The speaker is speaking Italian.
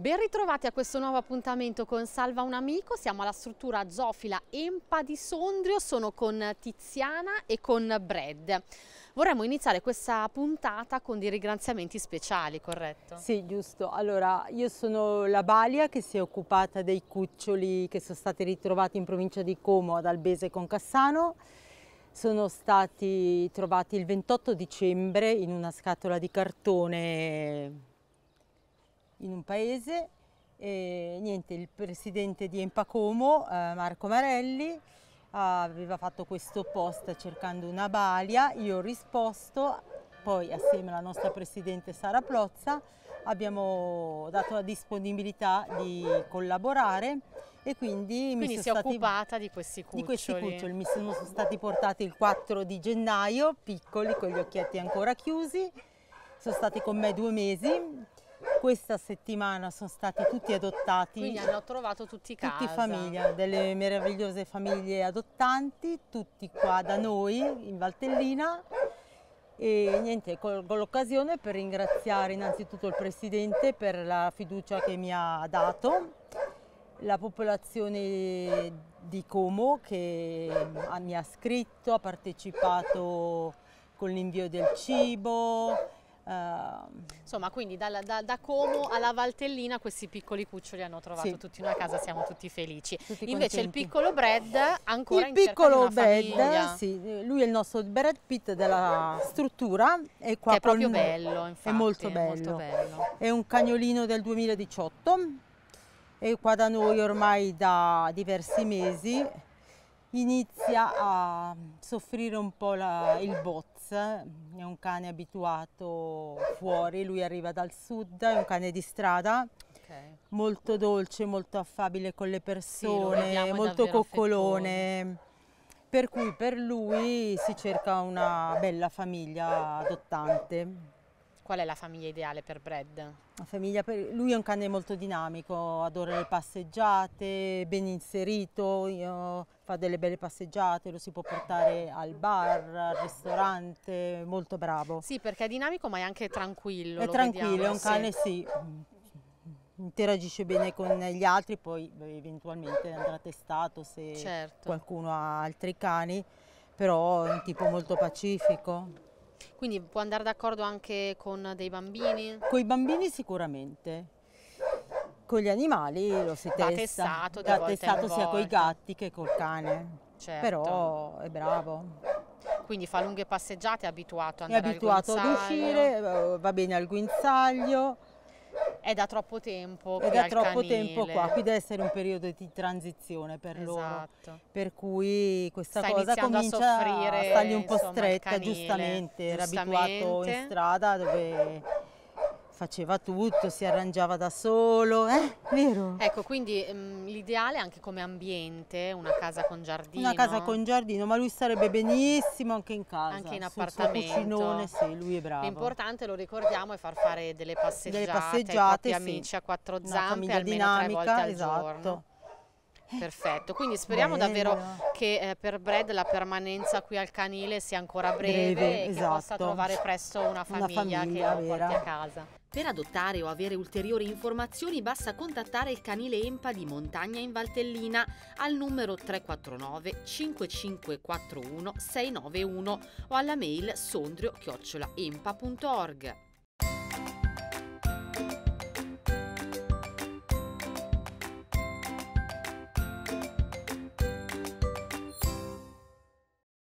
Ben ritrovati a questo nuovo appuntamento con Salva un amico, siamo alla struttura zoofila Empa di Sondrio, sono con Tiziana e con Brad. Vorremmo iniziare questa puntata con dei ringraziamenti speciali, corretto? Sì, giusto. Allora, io sono la Balia che si è occupata dei cuccioli che sono stati ritrovati in provincia di Como ad Albese con Cassano. Sono stati trovati il 28 dicembre in una scatola di cartone in un paese. E, niente, il presidente di Empacomo, eh, Marco Marelli, aveva fatto questo post cercando una balia, io ho risposto, poi assieme alla nostra presidente Sara Plozza abbiamo dato la disponibilità di collaborare e quindi, quindi mi sono stati, occupata di questi Di questi cuccioli mi sono stati portati il 4 di gennaio, piccoli, con gli occhietti ancora chiusi, sono stati con me due mesi questa settimana sono stati tutti adottati. Quindi hanno trovato tutti i casi. Tutti famiglia, delle meravigliose famiglie adottanti, tutti qua da noi in Valtellina. E niente, con l'occasione per ringraziare innanzitutto il Presidente per la fiducia che mi ha dato, la popolazione di Como che mi ha scritto, ha partecipato con l'invio del cibo, Insomma, quindi dalla, da, da, Como alla Valtellina questi piccoli cuccioli hanno trovato sì. tutti una casa, siamo tutti felici. Tutti Invece il piccolo Brad ancora il in piccolo Brad, sì, lui è il nostro Brad Pitt della struttura è qua che è proprio bello, infatti, è molto, bello. molto bello. È un cagnolino del 2018 è qua da noi ormai da diversi mesi inizia a soffrire un po' la, il boz, è un cane abituato fuori, lui arriva dal sud, è un cane di strada, okay. molto dolce, molto affabile con le persone, sì, molto coccolone. Affettuoso. Per cui per lui si cerca una bella famiglia adottante qual è la famiglia ideale per Brad? Per... Lui è un cane molto dinamico, adora le passeggiate, ben inserito, io... fa delle belle passeggiate, lo si può portare al bar, al ristorante, molto bravo. Sì, perché è dinamico ma è anche tranquillo. È tranquillo, vediamo, è un sì. cane sì, interagisce bene con gli altri, poi eventualmente andrà testato se certo. qualcuno ha altri cani, però è un tipo molto pacifico. Quindi può andare d'accordo anche con dei bambini? Con i bambini sicuramente. Con gli animali lo si testa. Va testato, va testato sia con i gatti che col cane. Certo. Però è bravo quindi fa lunghe passeggiate, è abituato ad andare è abituato ad uscire, eh, va bene al guinzaglio, è da troppo tempo. È da troppo canile. tempo qua, qui deve essere un periodo di transizione per esatto. loro. Per cui questa Stai cosa comincia a, soffrire, a stargli un po' insomma, stretta, giustamente. giustamente. Era abituato in strada dove faceva tutto, si arrangiava da solo, eh? Vero? Ecco, quindi mh, mm, l'ideale anche come ambiente, una casa con giardino. Una casa con giardino, ma lui sarebbe benissimo anche in casa. Anche in appartamento. Cucinone, sì, lui è bravo. L'importante, lo ricordiamo, è far fare delle passeggiate, delle passeggiate sì. amici a quattro zampe, almeno dinamica, tre volte al esatto. giorno. Eh. Perfetto, quindi speriamo Bene. davvero che eh, per Brad la permanenza qui al canile sia ancora breve, breve e esatto. che possa esatto. trovare presto una famiglia, una famiglia che lo porti a casa. Per adottare o avere ulteriori informazioni basta contattare il canile EMPA di Montagna in Valtellina al numero 349 5541 691 o alla mail sondrio-empa.org.